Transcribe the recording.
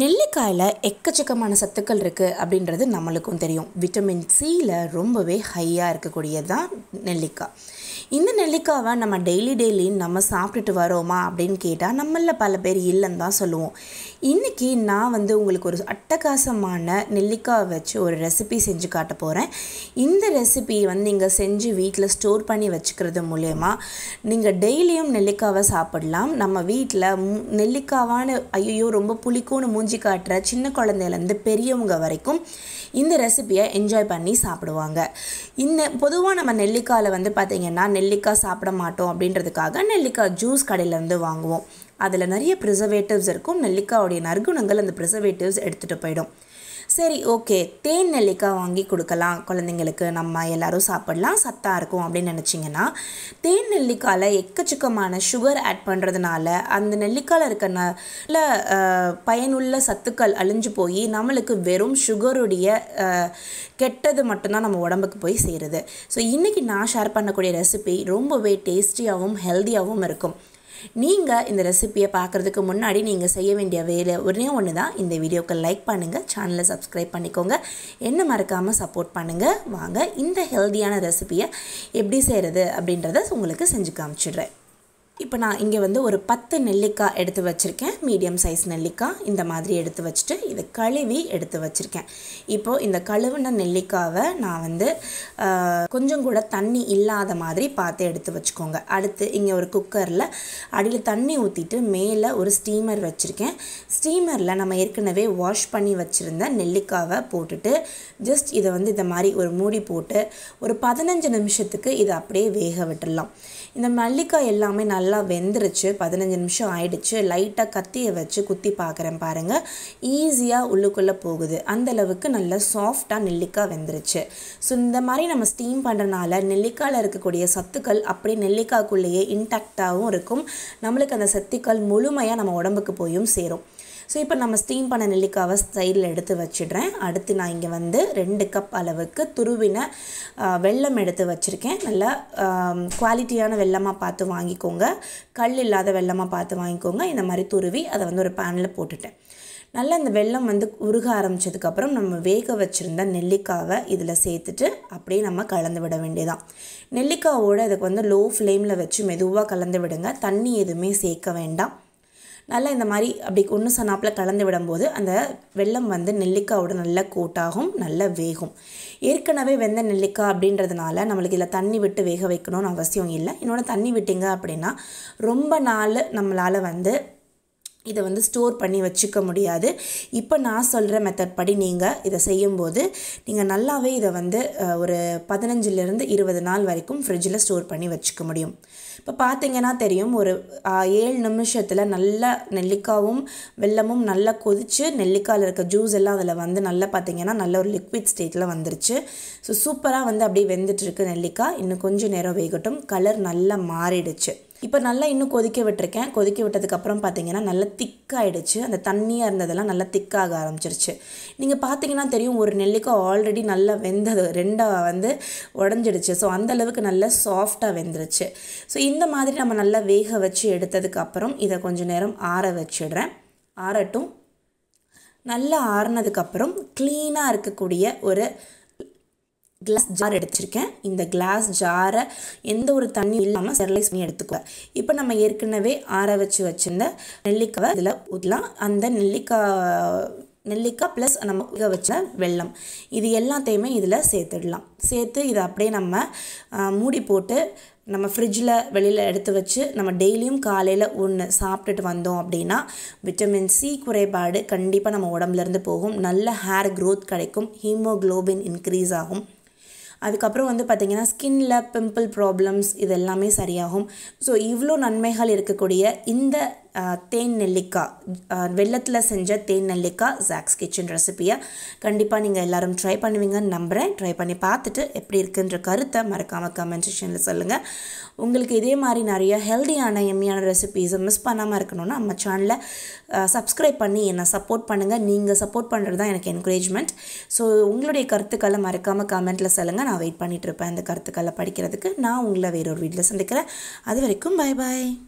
நெல்லிக்காயில் எக்கச்சக்கமான சத்துக்கள் இருக்குது அப்படின்றது நம்மளுக்கும் தெரியும் விட்டமின் சியில் ரொம்பவே ஹையாக இருக்கக்கூடியது தான் நெல்லிக்காய் இந்த நெல்லிக்காவை நம்ம டெய்லி டெய்லி நம்ம சாப்பிட்டுட்டு வரோமா அப்படின்னு கேட்டால் நம்மளில் பல பேர் இல்லைன்னு தான் சொல்லுவோம் இன்றைக்கி நான் வந்து உங்களுக்கு ஒரு அட்டகாசமான நெல்லிக்காய் வச்சு ஒரு ரெசிபி செஞ்சு காட்ட போகிறேன் இந்த ரெசிபி வந்து நீங்கள் செஞ்சு வீட்டில் ஸ்டோர் பண்ணி வச்சுக்கிறது மூலயமா நீங்கள் டெய்லியும் நெல்லிக்காவை சாப்பிடலாம் நம்ம வீட்டில் நெல்லிக்காவான ஐயோ ரொம்ப புளிக்கும்னு மூஞ்சி காட்டுற சின்ன குழந்தையிலேருந்து பெரியவங்க வரைக்கும் இந்த ரெசிபியை என்ஜாய் பண்ணி சாப்பிடுவாங்க இந்த பொதுவாக நம்ம நெல்லிக்காயில் வந்து பார்த்திங்கன்னா நெல்லிக்காய் சாப்பிட மாட்டோம் அப்படின்றதுக்காக நெல்லிக்காய் ஜூஸ் கடையிலேருந்து வாங்குவோம் அதில் நிறைய ப்ரிசர்வேட்டிவ்ஸ் இருக்கும் நெல்லிக்காவுடைய நற்குணங்கள் அந்த ப்ரிசர்வேட்டிவ்ஸ் எடுத்துகிட்டு போயிடும் சரி ஓகே தேன் நெல்லிக்காய் வாங்கி கொடுக்கலாம் குழந்தைங்களுக்கு நம்ம எல்லோரும் சாப்பிடலாம் சத்தாக இருக்கும் அப்படின்னு நினச்சிங்கன்னா தேன் நெல்லிக்காயில் எக்கச்சக்கமான சுகர் ஆட் பண்ணுறதுனால அந்த நெல்லிக்காயில் இருக்க நல்ல பயனுள்ள சத்துக்கள் அழிஞ்சு போய் நம்மளுக்கு வெறும் சுகருடைய கெட்டது மட்டும்தான் நம்ம உடம்புக்கு போய் சேருது ஸோ இன்றைக்கி நான் ஷேர் பண்ணக்கூடிய ரெசிபி ரொம்பவே டேஸ்டியாகவும் ஹெல்த்தியாகவும் இருக்கும் நீங்கள் இந்த ரெசிப்பியை பார்க்குறதுக்கு முன்னாடி நீங்கள் செய்ய வேண்டிய வேலை ஒன்றே ஒன்று தான் இந்த வீடியோக்கு லைக் பண்ணுங்கள் சேனலை சப்ஸ்கிரைப் பண்ணிக்கோங்க என்ன மறக்காமல் சப்போர்ட் பண்ணுங்கள் வாங்க இந்த ஹெல்தியான ரெசிப்பியை எப்படி செய்கிறது அப்படின்றத உங்களுக்கு செஞ்சு காமிச்சிடுறேன் இப்போ நான் இங்கே வந்து ஒரு பத்து நெல்லிக்காய் எடுத்து வச்சுருக்கேன் மீடியம் சைஸ் நெல்லிக்காய் இந்த மாதிரி எடுத்து வச்சுட்டு இதை கழுவி எடுத்து வச்சுருக்கேன் இப்போது இந்த கழுவின நெல்லிக்காவை நான் வந்து கொஞ்சம் கூட தண்ணி இல்லாத மாதிரி பார்த்து எடுத்து வச்சுக்கோங்க அடுத்து இங்கே ஒரு குக்கரில் அடியில் தண்ணி ஊற்றிட்டு மேலே ஒரு ஸ்டீமர் வச்சுருக்கேன் ஸ்டீமரில் நம்ம ஏற்கனவே வாஷ் பண்ணி வச்சுருந்த நெல்லிக்காவை போட்டுட்டு ஜஸ்ட் இதை வந்து இந்த மாதிரி ஒரு மூடி போட்டு ஒரு பதினஞ்சு நிமிஷத்துக்கு இதை அப்படியே வேக விட்டுடலாம் இந்த மல்லிக்காய் எல்லாமே நல்லா நல்லா வெந்துருச்சு பதினஞ்சு நிமிஷம் ஆயிடுச்சு லைட்டாக கத்தியை வச்சு குத்தி பார்க்குறேன் பாருங்கள் ஈஸியாக உள்ளுக்குள்ளே போகுது அந்தளவுக்கு நல்லா சாஃப்டாக நெல்லிக்காய் வெந்துருச்சு ஸோ இந்த மாதிரி நம்ம ஸ்டீம் பண்ணுறனால நெல்லிக்காயில் இருக்கக்கூடிய சத்துக்கள் அப்படி நெல்லிக்காய்க்குள்ளேயே இன்டாக்டாகவும் இருக்கும் நம்மளுக்கு அந்த சத்துக்கள் முழுமையாக நம்ம உடம்புக்கு போயும் சேரும் ஸோ இப்போ நம்ம ஸ்டீம் பண்ண நெல்லிக்காவை சைடில் எடுத்து வச்சிடுறேன் அடுத்து நான் இங்கே வந்து ரெண்டு கப் அளவுக்கு துருவின வெள்ளம் எடுத்து வச்சுருக்கேன் நல்லா குவாலிட்டியான வெள்ளமாக பார்த்து வாங்கிக்கோங்க கல் இல்லாத வெள்ளமாக பார்த்து வாங்கிக்கோங்க இந்த மாதிரி துருவி அதை வந்து ஒரு பேனில் போட்டுட்டேன் நல்லா இந்த வெள்ளம் வந்து உருக ஆரம்பித்ததுக்கப்புறம் நம்ம வேக வச்சுருந்த நெல்லிக்காவை இதில் சேர்த்துட்டு அப்படியே நம்ம கலந்து விட வேண்டியதான் நெல்லிக்காவோடு இதுக்கு வந்து லோ ஃப்ளேமில் வச்சு மெதுவாக கலந்து விடுங்க தண்ணி எதுவுமே சேர்க்க வேண்டாம் நல்லா இந்த மாதிரி அப்படி ஒன்று சனாப்பில் கலந்து விடும்போது அந்த வெள்ளம் வந்து நெல்லிக்காயோட நல்ல கூட்டாகும் நல்லா வேகும் ஏற்கனவே வெந்த நெல்லிக்காய் அப்படின்றதுனால நம்மளுக்கு இதில் தண்ணி விட்டு வேக வைக்கணும்னு அவசியம் இல்லை இன்னொன்று தண்ணி விட்டிங்க அப்படின்னா ரொம்ப நாள் நம்மளால் வந்து இதை வந்து ஸ்டோர் பண்ணி வச்சுக்க முடியாது இப்போ நான் சொல்கிற மெத்தட் படி நீங்கள் இதை செய்யும்போது நீங்கள் நல்லாவே இதை வந்து ஒரு பதினஞ்சிலிருந்து இருபது நாள் வரைக்கும் ஃப்ரிட்ஜில் ஸ்டோர் பண்ணி வச்சுக்க முடியும் இப்போ பார்த்தீங்கன்னா தெரியும் ஒரு ஏழு நிமிஷத்தில் நல்லா நெல்லிக்காவும் வெள்ளமும் நல்லா கொதித்து நெல்லிக்காயில் இருக்க ஜூஸ் எல்லாம் அதில் வந்து நல்லா பார்த்தீங்கன்னா நல்ல ஒரு லிக்விட் ஸ்டேட்டில் வந்துருச்சு ஸோ சூப்பராக வந்து அப்படியே வெந்துட்டுருக்கு நெல்லிக்காய் இன்னும் கொஞ்சம் நேரம் வேகட்டும் கலர் நல்லா மாறிடுச்சு இப்போ நல்லா இன்னும் கொதிக்க விட்டுருக்கேன் கொதிக்க விட்டதுக்கப்புறம் பார்த்தீங்கன்னா நல்லா திக்காகிடுச்சு அந்த தண்ணியாக இருந்ததெல்லாம் நல்லா திக்காக ஆரம்பிச்சிருச்சு நீங்கள் பார்த்தீங்கன்னா தெரியும் ஒரு நெல்லிக்காய் ஆல்ரெடி நல்லா வெந்தது ரெண்டாக வந்து உடஞ்சிடுச்சு ஸோ அந்தளவுக்கு நல்லா சாஃப்டாக வெந்துருச்சு ஸோ இந்த மாதிரி நம்ம நல்லா வேக வச்சு எடுத்ததுக்கப்புறம் இதை கொஞ்சம் நேரம் ஆற வச்சிடுறேன் ஆறட்டும் நல்லா ஆறுனதுக்கப்புறம் க்ளீனாக இருக்கக்கூடிய ஒரு கிளாஸ் ஜார் எடுத்துருக்கேன் இந்த கிளாஸ் ஜாரை எந்த ஒரு தண்ணியும் இல்லாமல் ஸ்டெர்லைஸ் பண்ணி எடுத்துக்குவேன் இப்போ நம்ம ஏற்கனவே ஆற வச்சு வச்சுருந்த நெல்லிக்காவை இதில் ஊற்றலாம் அந்த நெல்லிக்காய் நெல்லிக்காய் ப்ளஸ் நம்ம உக வச்ச வெள்ளம் இது எல்லாத்தையுமே இதில் சேர்த்துடலாம் சேர்த்து இதை அப்படியே நம்ம மூடி போட்டு நம்ம ஃப்ரிட்ஜில் வெளியில் எடுத்து வச்சு நம்ம டெய்லியும் காலையில் ஒன்று சாப்பிட்டுட்டு வந்தோம் அப்படின்னா விட்டமின் சி குறைபாடு கண்டிப்பாக நம்ம உடம்புலேருந்து போகும் நல்ல ஹேர் க்ரோத் கிடைக்கும் ஹீமோக்ளோபின் இன்க்ரீஸ் ஆகும் அதுக்கப்புறம் வந்து பார்த்திங்கன்னா ஸ்கின்ல பிம்பிள் ப்ராப்ளம்ஸ் இது எல்லாமே சரியாகும் ஸோ இவ்வளோ நன்மைகள் இருக்கக்கூடிய இந்த தேன் நெல்லிக்காய் வெள்ளத்தில் செஞ்ச தேன் நெல்லிக்காய் ஜாக்ஸ் கிச்சன் ரெசிப்பியை கண்டிப்பாக நீங்கள் எல்லோரும் ட்ரை பண்ணுவீங்கன்னு நம்புகிறேன் ட்ரை பண்ணி பார்த்துட்டு எப்படி இருக்குன்ற கருத்தை மறக்காமல் கமெண்ட் செக்ஷனில் சொல்லுங்கள் உங்களுக்கு இதே மாதிரி நிறைய ஹெல்தியான எம்மியான ரெசிபீஸை மிஸ் பண்ணாமல் இருக்கணும்னா நம்ம சேனலை சப்ஸ்கிரைப் பண்ணி என்னை சப்போர்ட் பண்ணுங்கள் நீங்கள் சப்போர்ட் பண்ணுறது தான் எனக்கு என்கரேஜ்மெண்ட் ஸோ உங்களுடைய கருத்துக்களை மறக்காமல் கமெண்ட்டில் சொல்லுங்கள் நான் வெயிட் பண்ணிகிட்ருப்பேன் இந்த கருத்துக்களை படிக்கிறதுக்கு நான் உங்களை வேறொரு வீட்டில் சந்திக்கிறேன் அது வரைக்கும் பாய் பாய்